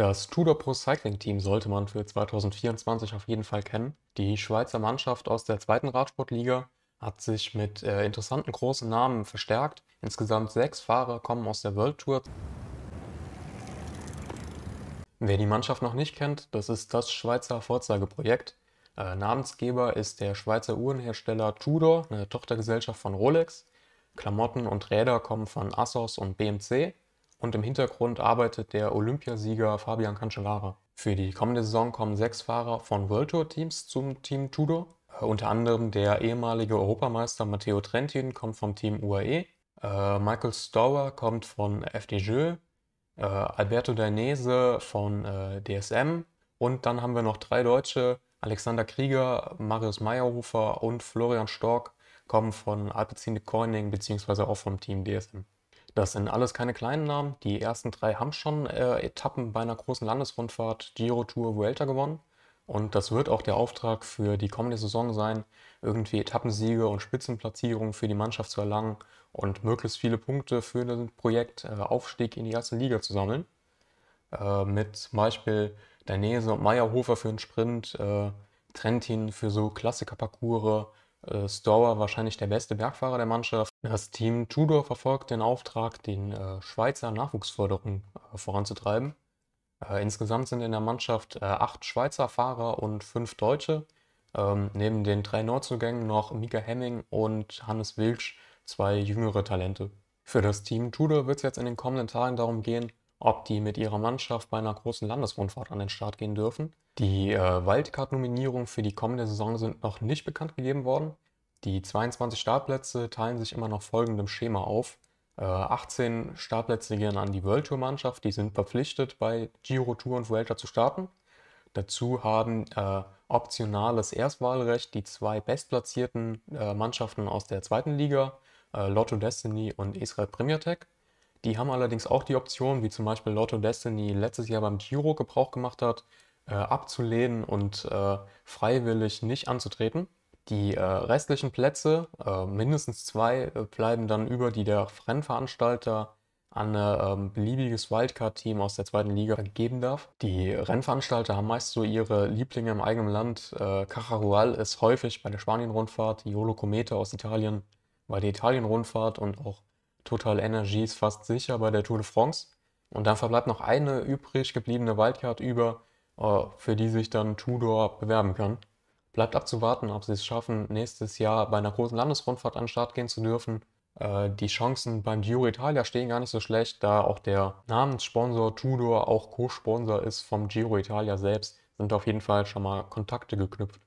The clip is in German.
Das Tudor Pro Cycling Team sollte man für 2024 auf jeden Fall kennen. Die Schweizer Mannschaft aus der zweiten Radsportliga hat sich mit äh, interessanten großen Namen verstärkt. Insgesamt sechs Fahrer kommen aus der World Tour. Wer die Mannschaft noch nicht kennt, das ist das Schweizer Vorzeigeprojekt. Äh, Namensgeber ist der Schweizer Uhrenhersteller Tudor, eine Tochtergesellschaft von Rolex. Klamotten und Räder kommen von Assos und BMC und im Hintergrund arbeitet der Olympiasieger Fabian Cancellara. Für die kommende Saison kommen sechs Fahrer von World Tour Teams zum Team Tudor. Äh, unter anderem der ehemalige Europameister Matteo Trentin kommt vom Team UAE, äh, Michael Storer kommt von FDJ, äh, Alberto Dainese von DSM und dann haben wir noch drei Deutsche, Alexander Krieger, Marius Meyerhofer und Florian Stork kommen von Alpecin de Koenig bzw. auch vom Team DSM. Das sind alles keine kleinen Namen. Die ersten drei haben schon äh, Etappen bei einer großen Landesrundfahrt, Giro Tour, Vuelta gewonnen. Und das wird auch der Auftrag für die kommende Saison sein, irgendwie Etappensiege und Spitzenplatzierungen für die Mannschaft zu erlangen und möglichst viele Punkte für das Projekt äh, Aufstieg in die erste Liga zu sammeln. Äh, mit zum Beispiel Danese und Meyerhofer für den Sprint, äh, Trentin für so Klassikerparcours, äh, Storer wahrscheinlich der beste Bergfahrer der Mannschaft. Das Team Tudor verfolgt den Auftrag, den äh, Schweizer Nachwuchsförderung äh, voranzutreiben. Äh, insgesamt sind in der Mannschaft äh, acht Schweizer Fahrer und fünf Deutsche. Ähm, neben den drei Neuzugängen noch Mika Hemming und Hannes Wilsch, zwei jüngere Talente. Für das Team Tudor wird es jetzt in den kommenden Tagen darum gehen, ob die mit ihrer Mannschaft bei einer großen Landesrundfahrt an den Start gehen dürfen. Die äh, wildcard nominierungen für die kommende Saison sind noch nicht bekannt gegeben worden. Die 22 Startplätze teilen sich immer nach folgendem Schema auf. Äh, 18 Startplätze gehen an die World Tour-Mannschaft, die sind verpflichtet, bei Giro Tour und Vuelta zu starten. Dazu haben äh, optionales Erstwahlrecht die zwei bestplatzierten äh, Mannschaften aus der zweiten Liga, äh, Lotto Destiny und Israel Premier Tech. Die haben allerdings auch die Option, wie zum Beispiel Lotto Destiny letztes Jahr beim Giro Gebrauch gemacht hat, äh, abzulehnen und äh, freiwillig nicht anzutreten. Die äh, restlichen Plätze, äh, mindestens zwei, äh, bleiben dann über, die der Rennveranstalter an ein äh, ähm, beliebiges Wildcard-Team aus der zweiten Liga geben darf. Die Rennveranstalter haben meist so ihre Lieblinge im eigenen Land. Äh, Cajarual ist häufig bei der Spanien-Rundfahrt, Iolo Cometa aus Italien bei der Italien-Rundfahrt und auch Total Energy ist fast sicher bei der Tour de France. Und dann verbleibt noch eine übrig gebliebene Wildcard über, äh, für die sich dann Tudor bewerben kann. Bleibt abzuwarten, ob sie es schaffen, nächstes Jahr bei einer großen Landesrundfahrt an den Start gehen zu dürfen. Äh, die Chancen beim Giro Italia stehen gar nicht so schlecht, da auch der Namenssponsor Tudor auch Co-Sponsor ist vom Giro Italia selbst, sind auf jeden Fall schon mal Kontakte geknüpft.